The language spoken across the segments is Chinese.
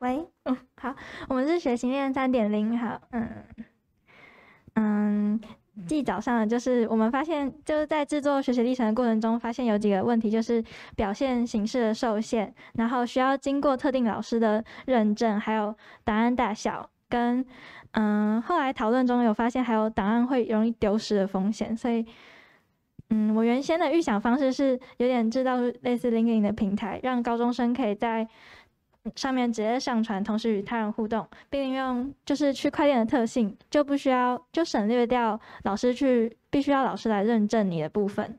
喂，嗯，好，我们是学习链三点零，好，嗯，嗯，记早上就是我们发现就是在制作学习历程的过程中，发现有几个问题，就是表现形式的受限，然后需要经过特定老师的认证，还有档案大小，跟嗯，后来讨论中有发现还有档案会容易丢失的风险，所以，嗯，我原先的预想方式是有点制造类似零 n 的平台，让高中生可以在。上面直接上传，同时与他人互动，并用就是区块链的特性，就不需要就省略掉老师去必须要老师来认证你的部分。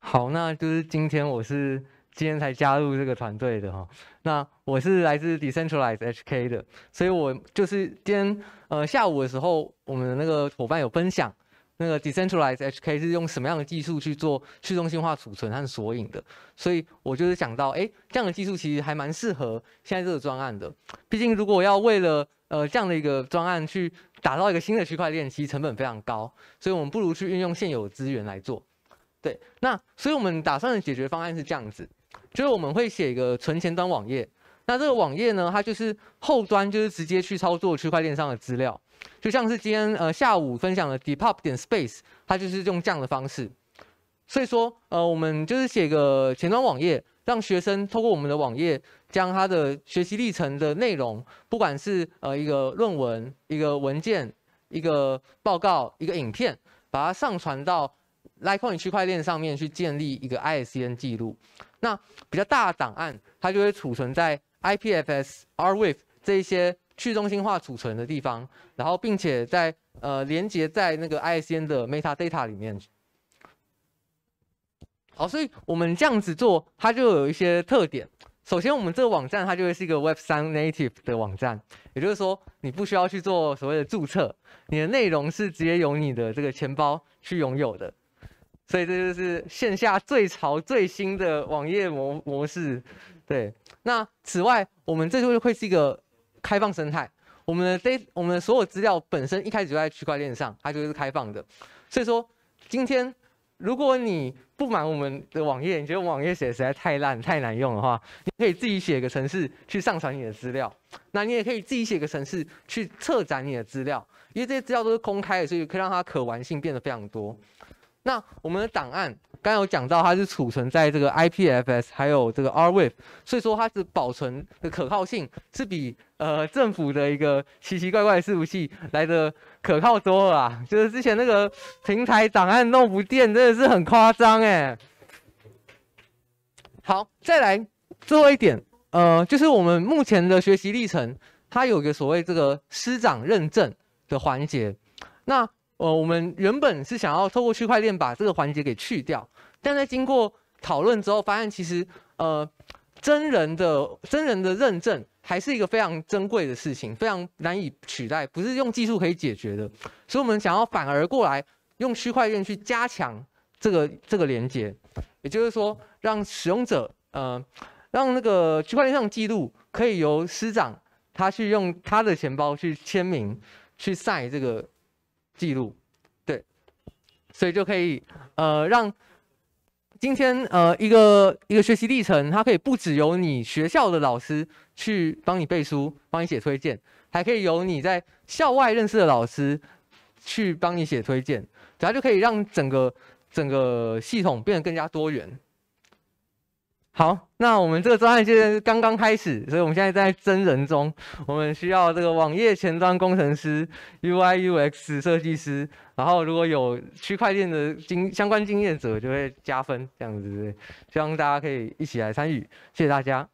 好，那就是今天我是今天才加入这个团队的哈，那我是来自 Decentralized HK 的，所以我就是今天呃下午的时候，我们的那个伙伴有分享。那个 decentralized HK 是用什么样的技术去做去中心化储存和索引的？所以我就是想到，哎，这样的技术其实还蛮适合现在这个专案的。毕竟如果要为了呃这样的一个专案去打造一个新的区块链，其实成本非常高。所以我们不如去运用现有资源来做。对，那所以我们打算的解决方案是这样子，就是我们会写一个存钱端网页。那这个网页呢？它就是后端，就是直接去操作区块链上的资料，就像是今天呃下午分享的 DeepUp 点 Space，它就是用这样的方式。所以说，呃，我们就是写个前端网页，让学生透过我们的网页，将他的学习历程的内容，不管是呃一个论文、一个文件、一个报告、一个影片，把它上传到 Litecoin 区块链上面去建立一个 ISN 记录。那比较大的档案，它就会储存在。IPFS、r w a v e 这些去中心化储存的地方，然后并且在呃连接在那个 ISN 的 metadata 里面。好，所以我们这样子做，它就有一些特点。首先，我们这个网站它就会是一个 Web3 Native 的网站，也就是说，你不需要去做所谓的注册，你的内容是直接由你的这个钱包去拥有的。所以这就是线下最潮最新的网页模模式。对，那此外，我们这就会是一个开放生态。我们的 d 我们的所有资料本身一开始就在区块链上，它就是开放的。所以说，今天如果你不满我们的网页，你觉得网页写的实在太烂、太难用的话，你可以自己写一个程式去上传你的资料。那你也可以自己写一个程式去策展你的资料，因为这些资料都是公开的，所以可以让它可玩性变得非常多。那我们的档案。刚有讲到，它是储存在这个 IPFS，还有这个 r w a v e 所以说它是保存的可靠性是比呃政府的一个奇奇怪怪的服务器来的可靠多了啊。就是之前那个平台档案弄不电，真的是很夸张哎。好，再来最后一点，呃，就是我们目前的学习历程，它有个所谓这个师长认证的环节，那。呃，我们原本是想要透过区块链把这个环节给去掉，但在经过讨论之后，发现其实呃，真人的真人的认证还是一个非常珍贵的事情，非常难以取代，不是用技术可以解决的。所以我们想要反而过来用区块链去加强这个这个连接，也就是说，让使用者呃，让那个区块链上记录可以由师长他去用他的钱包去签名，去晒这个。记录，对，所以就可以呃让今天呃一个一个学习历程，它可以不只有你学校的老师去帮你背书、帮你写推荐，还可以由你在校外认识的老师去帮你写推荐，然要就可以让整个整个系统变得更加多元。好，那我们这个专案阶段是刚刚开始，所以我们现在在真人中，我们需要这个网页前端工程师、UI/UX 设计师，然后如果有区块链的经相关经验者就会加分，这样子，希望大家可以一起来参与，谢谢大家。